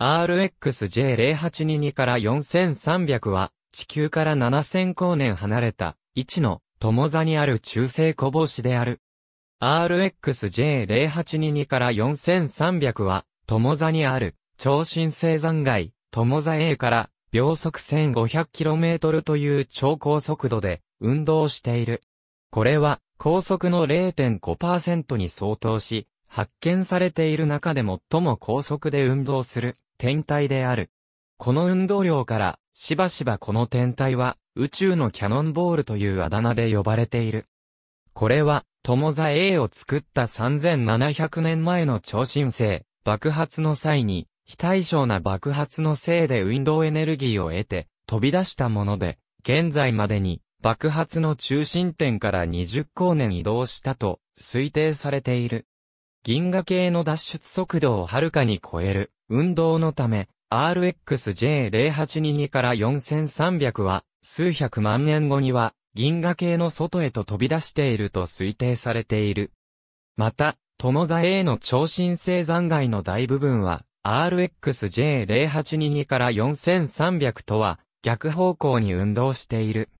RXJ0822 から4300は、地球から7000光年離れた、位置の、友座にある中性小帽子である。RXJ0822 から4300は、友座にある、超新星残骸、友座 A から、秒速 1500km という超高速度で、運動している。これは、高速の0.5%に相当し、発見されている中で最も高速で運動する。天体である。この運動量から、しばしばこの天体は、宇宙のキャノンボールというあだ名で呼ばれている。これは、友座 A を作った3700年前の超新星、爆発の際に、非対称な爆発のせいで運動エネルギーを得て、飛び出したもので、現在までに、爆発の中心点から20光年移動したと、推定されている。銀河系の脱出速度をはるかに超える、運動のため、RXJ0822 から4300は、数百万年後には、銀河系の外へと飛び出していると推定されている。また、友座 A の超新星残骸の大部分は、RXJ0822 から4300とは、逆方向に運動している。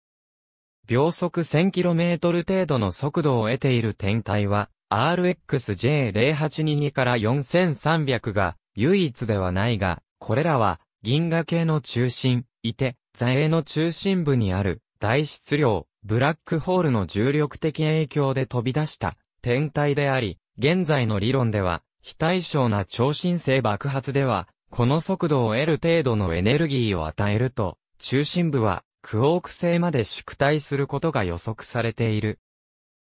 秒速 1000km 程度の速度を得ている天体は、RXJ0822 から4300が、唯一ではないが、これらは、銀河系の中心、いて、座影の中心部にある、大質量、ブラックホールの重力的影響で飛び出した、天体であり、現在の理論では、非対称な超新星爆発では、この速度を得る程度のエネルギーを与えると、中心部は、クオーク星まで縮退することが予測されている。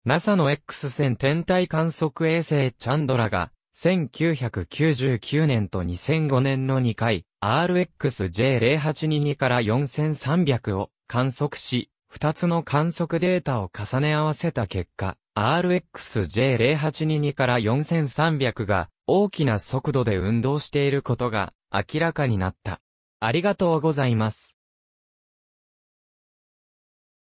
NASA の X 線天体観測衛星チャンドラが、1999年と2005年の2回、RXJ0822 から4300を観測し、2つの観測データを重ね合わせた結果、RXJ0822 から4300が大きな速度で運動していることが明らかになった。ありがとうございます。